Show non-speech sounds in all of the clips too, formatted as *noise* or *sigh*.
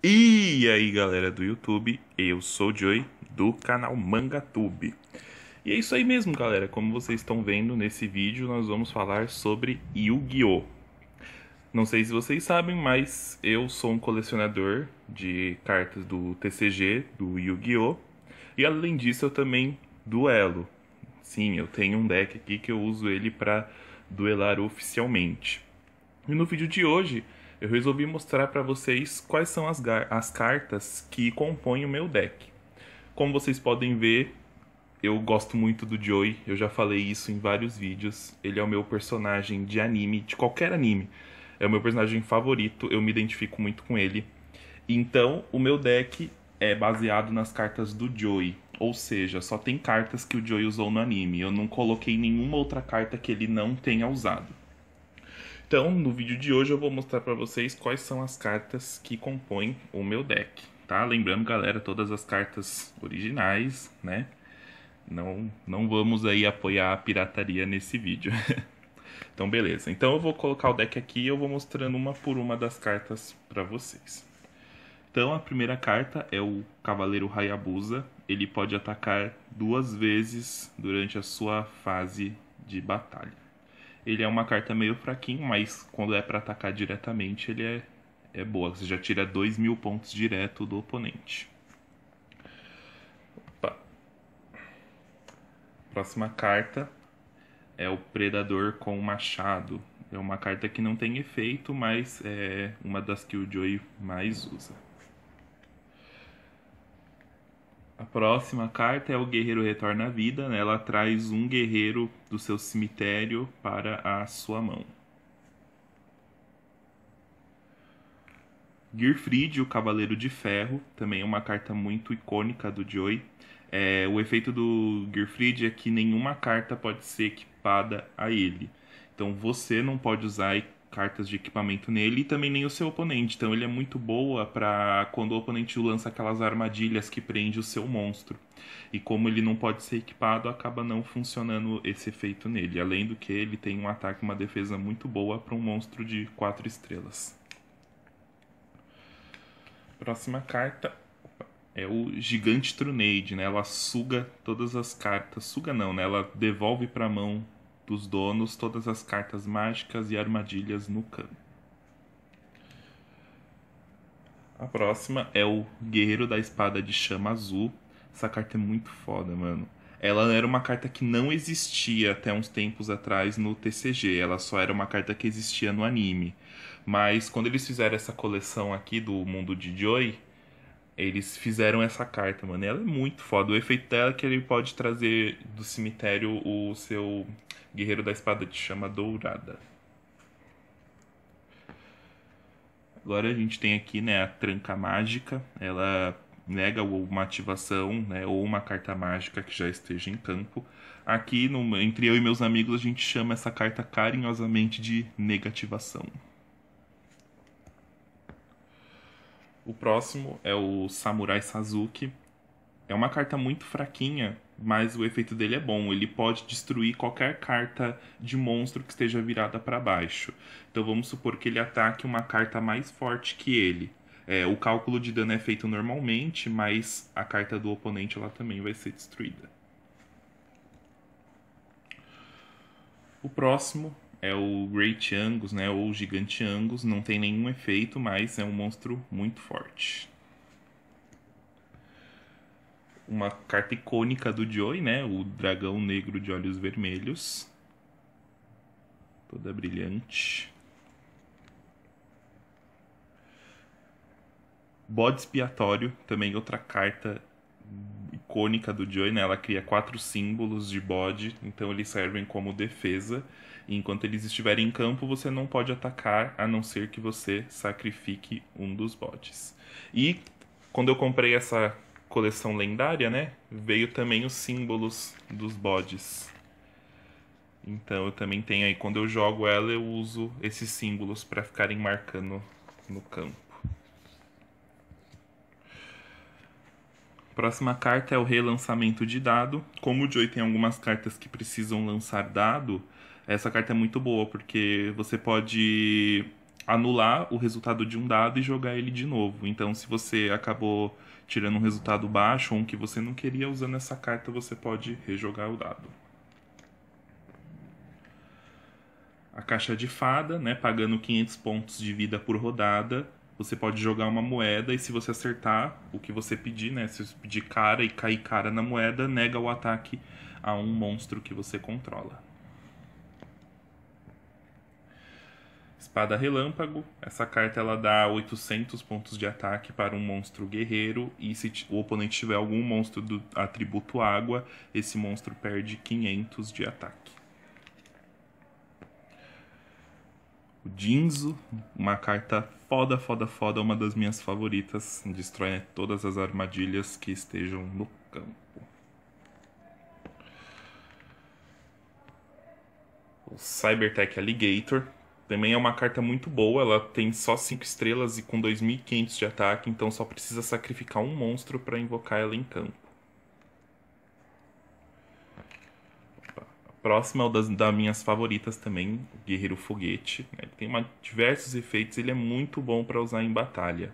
E aí galera do YouTube, eu sou o Joey do canal MangaTube. E é isso aí mesmo galera, como vocês estão vendo nesse vídeo nós vamos falar sobre Yu-Gi-Oh! Não sei se vocês sabem, mas eu sou um colecionador de cartas do TCG, do Yu-Gi-Oh! E além disso eu também duelo. Sim, eu tenho um deck aqui que eu uso ele para duelar oficialmente. E no vídeo de hoje eu resolvi mostrar para vocês quais são as, as cartas que compõem o meu deck. Como vocês podem ver, eu gosto muito do Joey, eu já falei isso em vários vídeos. Ele é o meu personagem de anime, de qualquer anime. É o meu personagem favorito, eu me identifico muito com ele. Então, o meu deck é baseado nas cartas do Joey. Ou seja, só tem cartas que o Joey usou no anime. Eu não coloquei nenhuma outra carta que ele não tenha usado. Então, no vídeo de hoje eu vou mostrar para vocês quais são as cartas que compõem o meu deck, tá? Lembrando, galera, todas as cartas originais, né? Não, não vamos aí apoiar a pirataria nesse vídeo. *laughs* então, beleza. Então eu vou colocar o deck aqui e eu vou mostrando uma por uma das cartas para vocês. Então, a primeira carta é o Cavaleiro Hayabusa. Ele pode atacar duas vezes durante a sua fase de batalha. Ele é uma carta meio fraquinho, mas quando é para atacar diretamente, ele é, é boa. Você já tira 2 mil pontos direto do oponente. Opa. Próxima carta é o Predador com o Machado. É uma carta que não tem efeito, mas é uma das que o Joey mais usa. A próxima carta é o Guerreiro Retorna à Vida. Né? Ela traz um guerreiro do seu cemitério para a sua mão. Girfried, o Cavaleiro de Ferro, também é uma carta muito icônica do Joy. É, o efeito do Girfried é que nenhuma carta pode ser equipada a ele. Então você não pode usar cartas de equipamento nele e também nem o seu oponente. Então ele é muito boa para quando o oponente lança aquelas armadilhas que prende o seu monstro. E como ele não pode ser equipado, acaba não funcionando esse efeito nele. Além do que, ele tem um ataque e uma defesa muito boa para um monstro de 4 estrelas. Próxima carta é o Gigante Trunade, né? Ela suga todas as cartas, suga não, né? Ela devolve para a mão dos donos todas as cartas mágicas e armadilhas no campo. A próxima é o Guerreiro da Espada de Chama Azul. Essa carta é muito foda, mano. Ela era uma carta que não existia até uns tempos atrás no TCG, ela só era uma carta que existia no anime. Mas quando eles fizeram essa coleção aqui do mundo de Joy, eles fizeram essa carta, mano. ela é muito foda. O efeito dela é que ele pode trazer do cemitério o seu guerreiro da espada de chama dourada. Agora a gente tem aqui, né, a tranca mágica. Ela nega uma ativação, né, ou uma carta mágica que já esteja em campo. Aqui, no, entre eu e meus amigos, a gente chama essa carta carinhosamente de negativação. O próximo é o Samurai Sazuki. É uma carta muito fraquinha, mas o efeito dele é bom. Ele pode destruir qualquer carta de monstro que esteja virada para baixo. Então vamos supor que ele ataque uma carta mais forte que ele. É, o cálculo de dano é feito normalmente, mas a carta do oponente ela também vai ser destruída. O próximo é o Great Angus, né, ou Gigante Angus, não tem nenhum efeito, mas é um monstro muito forte. Uma carta icônica do Joy, né, o dragão negro de olhos vermelhos. Toda brilhante. Bode expiatório, também outra carta icônica do Joy, né? Ela cria quatro símbolos de bode, então eles servem como defesa. E enquanto eles estiverem em campo, você não pode atacar, a não ser que você sacrifique um dos botes. E quando eu comprei essa coleção lendária, né, veio também os símbolos dos bodes. Então eu também tenho aí, quando eu jogo ela, eu uso esses símbolos para ficarem marcando no campo. Próxima carta é o relançamento de dado. Como o Joy tem algumas cartas que precisam lançar dado, essa carta é muito boa, porque você pode anular o resultado de um dado e jogar ele de novo. Então, se você acabou tirando um resultado baixo ou um que você não queria usando essa carta, você pode rejogar o dado. A caixa de fada, né, pagando 500 pontos de vida por rodada você pode jogar uma moeda e se você acertar o que você pedir, né? Se você pedir cara e cair cara na moeda, nega o ataque a um monstro que você controla. Espada Relâmpago. Essa carta ela dá 800 pontos de ataque para um monstro guerreiro e se o oponente tiver algum monstro do atributo água, esse monstro perde 500 de ataque. o Jinzo, uma carta foda, foda, foda, uma das minhas favoritas. Destrói né, todas as armadilhas que estejam no campo. O Cybertech Alligator. Também é uma carta muito boa, ela tem só 5 estrelas e com 2.500 de ataque, então só precisa sacrificar um monstro para invocar ela em campo. próximo é o das, das minhas favoritas também, o Guerreiro Foguete. Né? Ele tem uma, diversos efeitos, ele é muito bom para usar em batalha.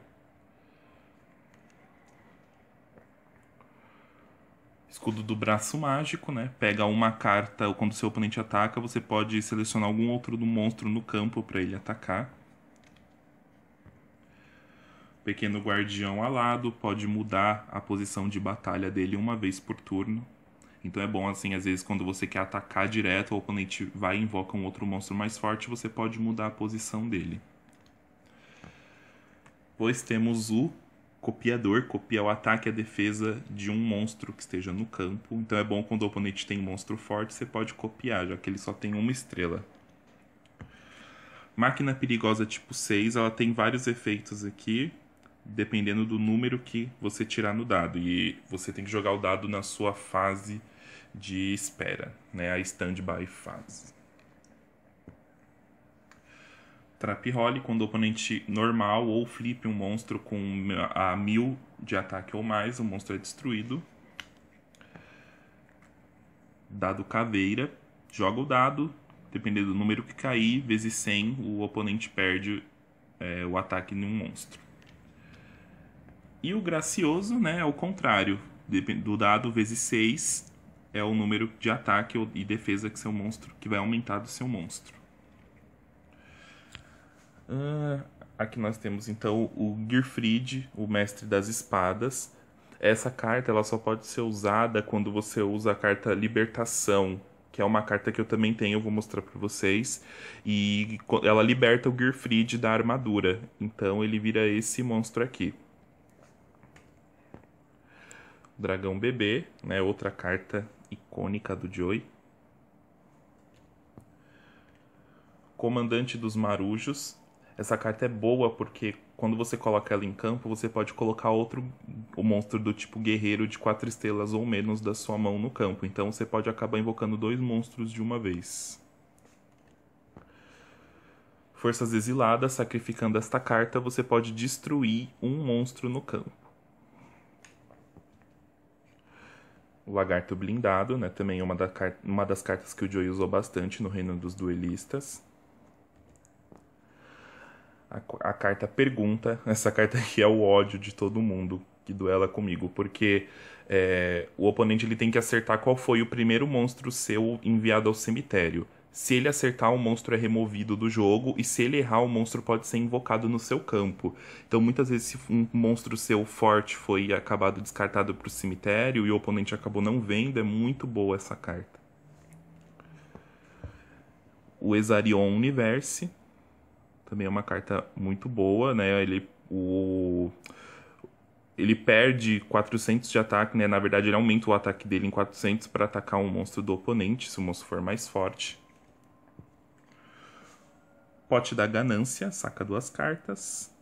Escudo do braço mágico, né? Pega uma carta ou quando seu oponente ataca, você pode selecionar algum outro do monstro no campo para ele atacar. Pequeno guardião alado pode mudar a posição de batalha dele uma vez por turno. Então é bom, assim, às vezes quando você quer atacar direto, o oponente vai e invoca um outro monstro mais forte, você pode mudar a posição dele. Pois temos o copiador, copia o ataque e a defesa de um monstro que esteja no campo. Então é bom quando o oponente tem um monstro forte, você pode copiar, já que ele só tem uma estrela. Máquina perigosa tipo 6, ela tem vários efeitos aqui, dependendo do número que você tirar no dado. E você tem que jogar o dado na sua fase de espera, né? a stand-by fase. Trap Role, quando o oponente normal ou flip um monstro com a mil de ataque ou mais, o monstro é destruído. Dado caveira, joga o dado, dependendo do número que cair, vezes 100, o oponente perde é, o ataque em um monstro. E o gracioso né, é o contrário, do dado vezes 6, é o número de ataque e defesa que seu monstro que vai aumentar do seu monstro. Uh, aqui nós temos então o Girfried, o mestre das espadas. Essa carta ela só pode ser usada quando você usa a carta Libertação, que é uma carta que eu também tenho, eu vou mostrar para vocês. E ela liberta o Girfried da armadura. Então ele vira esse monstro aqui. Dragão Bebê, né, outra carta icônica do Joey. Comandante dos Marujos. Essa carta é boa porque quando você coloca ela em campo, você pode colocar outro o monstro do tipo guerreiro de quatro estrelas ou menos da sua mão no campo. Então você pode acabar invocando dois monstros de uma vez. Forças exiladas, sacrificando esta carta, você pode destruir um monstro no campo. o Lagarto Blindado, né? Também é uma, da, uma das cartas que o Joey usou bastante no Reino dos Duelistas. A, a carta Pergunta, *laughs* essa carta aqui é o ódio de todo mundo que duela comigo, porque é, o oponente ele tem que acertar qual foi o primeiro monstro seu enviado ao cemitério. Se ele acertar, o monstro é removido do jogo, e se ele errar, o monstro pode ser invocado no seu campo. Então, muitas vezes, se um monstro seu forte foi acabado descartado para o cemitério e o oponente acabou não vendo, é muito boa essa carta. O Exarion Universe também é uma carta muito boa, né? Ele, o, ele perde 400 de ataque, né? Na verdade, ele aumenta o ataque dele em 400 para atacar um monstro do oponente, se o monstro for mais forte. Pote da ganância, saca duas cartas.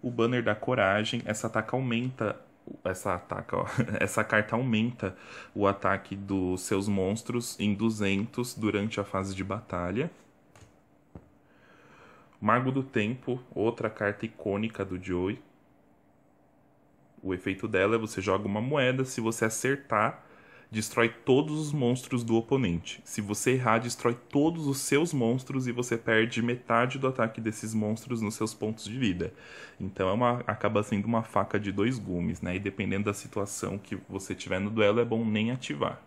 O banner da coragem, essa ataca aumenta essa ataca, ó, *laughs* essa carta aumenta o ataque dos seus monstros em 200 durante a fase de batalha. Mago do Tempo, outra carta icônica do Joey. O efeito dela é você joga uma moeda, se você acertar, destrói todos os monstros do oponente. Se você errar, destrói todos os seus monstros e você perde metade do ataque desses monstros nos seus pontos de vida. Então é uma, acaba sendo uma faca de dois gumes, né? E dependendo da situação que você tiver no duelo, é bom nem ativar.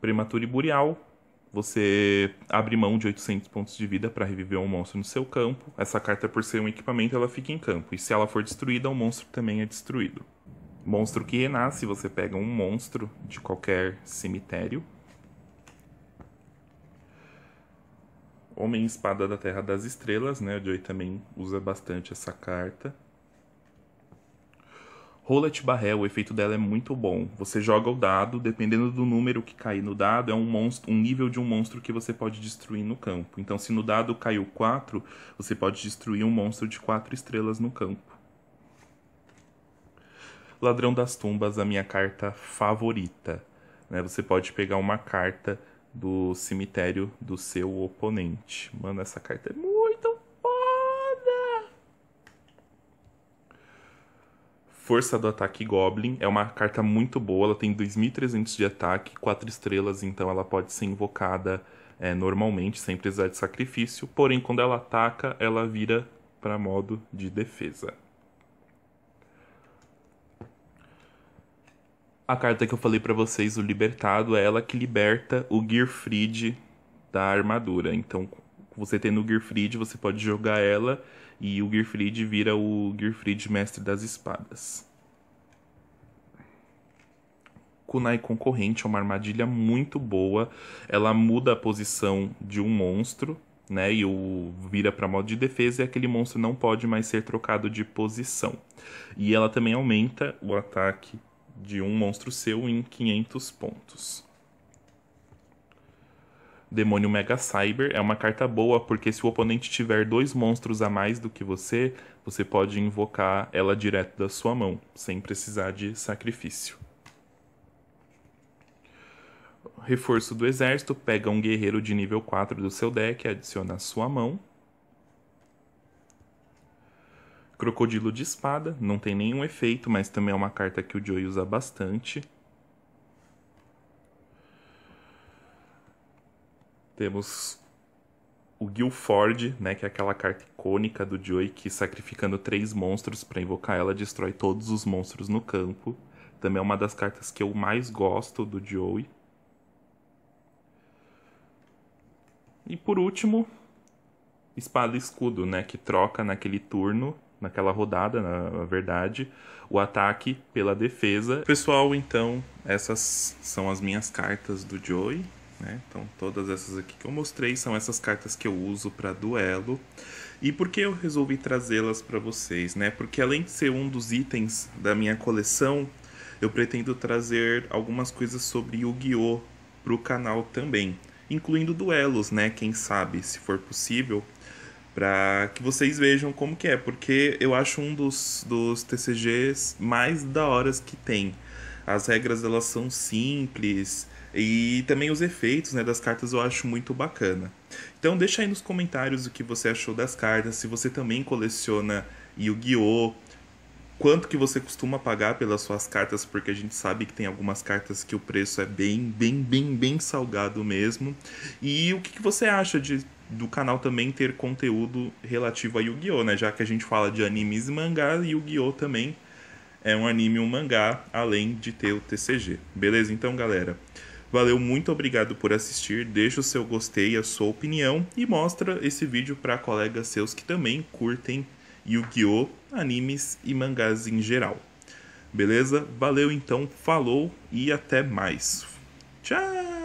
Prematura e Burial, você abre mão de 800 pontos de vida para reviver um monstro no seu campo. Essa carta, por ser um equipamento, ela fica em campo. E se ela for destruída, o monstro também é destruído. Monstro que renasce, você pega um monstro de qualquer cemitério. Homem Espada da Terra das Estrelas, né? O Joey também usa bastante essa carta. Roulette Barrel, o efeito dela é muito bom. Você joga o dado, dependendo do número que cair no dado, é um, monstro, um nível de um monstro que você pode destruir no campo. Então, se no dado caiu 4, você pode destruir um monstro de 4 estrelas no campo. Ladrão das Tumbas, a minha carta favorita. Né? Você pode pegar uma carta do cemitério do seu oponente. Mano, essa carta é muito foda! Força do Ataque Goblin é uma carta muito boa, ela tem 2.300 de ataque, 4 estrelas, então ela pode ser invocada é, normalmente, sem precisar de sacrifício, porém quando ela ataca, ela vira para modo de defesa. A carta que eu falei para vocês, o Libertado, é ela que liberta o Gearfried da armadura. Então, você tendo o Gearfried, você pode jogar ela e o Gearfried vira o Gearfried Mestre das Espadas. Kunai Concorrente é uma armadilha muito boa. Ela muda a posição de um monstro, né? E o vira para modo de defesa e aquele monstro não pode mais ser trocado de posição. E ela também aumenta o ataque de um monstro seu em 500 pontos. Demônio Mega Cyber é uma carta boa porque se o oponente tiver dois monstros a mais do que você, você pode invocar ela direto da sua mão, sem precisar de sacrifício. Reforço do Exército pega um guerreiro de nível 4 do seu deck, adiciona à sua mão Crocodilo de Espada, não tem nenhum efeito, mas também é uma carta que o Joey usa bastante. Temos o Guilford, né, que é aquela carta icônica do Joey que sacrificando três monstros para invocar ela destrói todos os monstros no campo. Também é uma das cartas que eu mais gosto do Joey. E por último, espada e escudo, né, que troca naquele turno naquela rodada, na verdade, o ataque pela defesa. Pessoal, então, essas são as minhas cartas do Joey. Né? Então, todas essas aqui que eu mostrei são essas cartas que eu uso para duelo. E por que eu resolvi trazê-las para vocês? Né? Porque além de ser um dos itens da minha coleção, eu pretendo trazer algumas coisas sobre Yu-Gi-Oh! para o canal também, incluindo duelos, né? Quem sabe, se for possível para que vocês vejam como que é, porque eu acho um dos, dos TCGs mais da horas que tem. As regras elas são simples e também os efeitos né, das cartas eu acho muito bacana. Então deixa aí nos comentários o que você achou das cartas, se você também coleciona Yu-Gi-Oh! quanto que você costuma pagar pelas suas cartas, porque a gente sabe que tem algumas cartas que o preço é bem, bem, bem, bem salgado mesmo. E o que, que você acha de do canal também ter conteúdo relativo a Yu-Gi-Oh, né? Já que a gente fala de animes e mangá, Yu-Gi-Oh também é um anime e um mangá, além de ter o TCG. Beleza? Então, galera, valeu, muito obrigado por assistir. Deixa o seu gostei, a sua opinião e mostra esse vídeo para colegas seus que também curtem Yu-Gi-Oh!, animes e mangás em geral. Beleza? Valeu então, falou e até mais. Tchau!